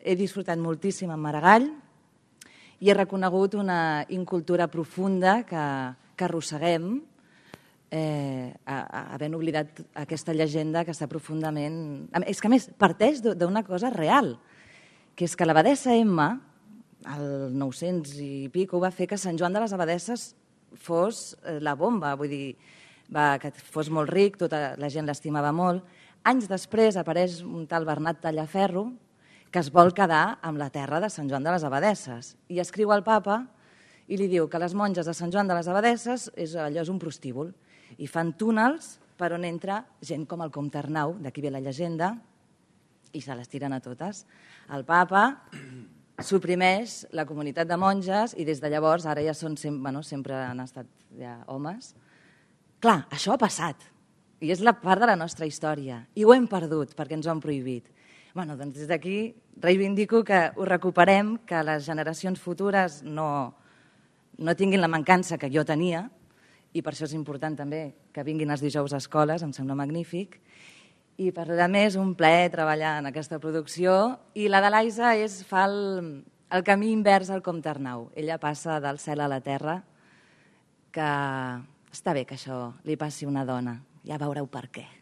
He disfrutat moltíssim amb Maragall i he reconegut una incultura profunda que, que arrosseguem eh, havent oblidat aquesta llegenda que està profundament... És que, a més, parteix d'una cosa real, que és que l'abadessa Emma, al 900 i pico, va fer que Sant Joan de les Abadesses fos eh, la bomba, vull dir, va, que fos molt ric, tota la gent l'estimava molt. Anys després apareix un tal Bernat Tallaferro, que es vol quedar amb la terra de Sant Joan de les Abadesses. I escriu al papa i li diu que les monges de Sant Joan de les Abadesses és, allò és un prostíbul i fan túnels per on entra gent com el comte Arnau, d'aquí ve la llegenda, i se les tiren a totes. El papa suprimeix la comunitat de monges i des de llavors, ara ja són sempre, bueno, sempre han estat ja homes. Clar, això ha passat i és la part de la nostra història i ho hem perdut perquè ens ho han prohibit. Bueno, doncs des d'aquí reivindico que ho recuperem, que les generacions futures no, no tinguin la mancança que jo tenia, i per això és important també que vinguin els dijous a escoles, em sembla magnífic. I per a més, un plaer treballar en aquesta producció. I la de l'Aisa és, fa el, el camí invers al Comte Arnau. Ella passa del cel a la terra, que està bé que això li passi a una dona. Ja veureu per què.